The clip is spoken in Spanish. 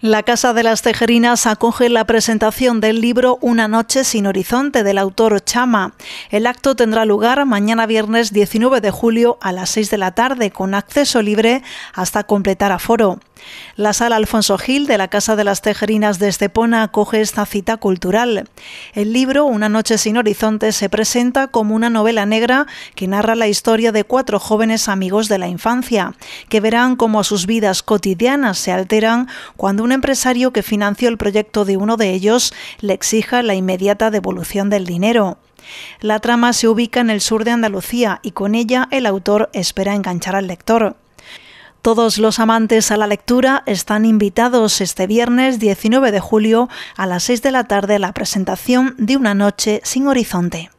La Casa de las Tejerinas acoge la presentación del libro Una noche sin horizonte del autor Chama. El acto tendrá lugar mañana viernes 19 de julio a las 6 de la tarde con acceso libre hasta completar aforo. La sala Alfonso Gil de la Casa de las Tejerinas de Estepona acoge esta cita cultural. El libro Una noche sin horizonte se presenta como una novela negra que narra la historia de cuatro jóvenes amigos de la infancia, que verán cómo sus vidas cotidianas se alteran cuando un empresario que financió el proyecto de uno de ellos le exija la inmediata devolución del dinero. La trama se ubica en el sur de Andalucía y con ella el autor espera enganchar al lector. Todos los amantes a la lectura están invitados este viernes 19 de julio a las 6 de la tarde a la presentación de Una noche sin horizonte.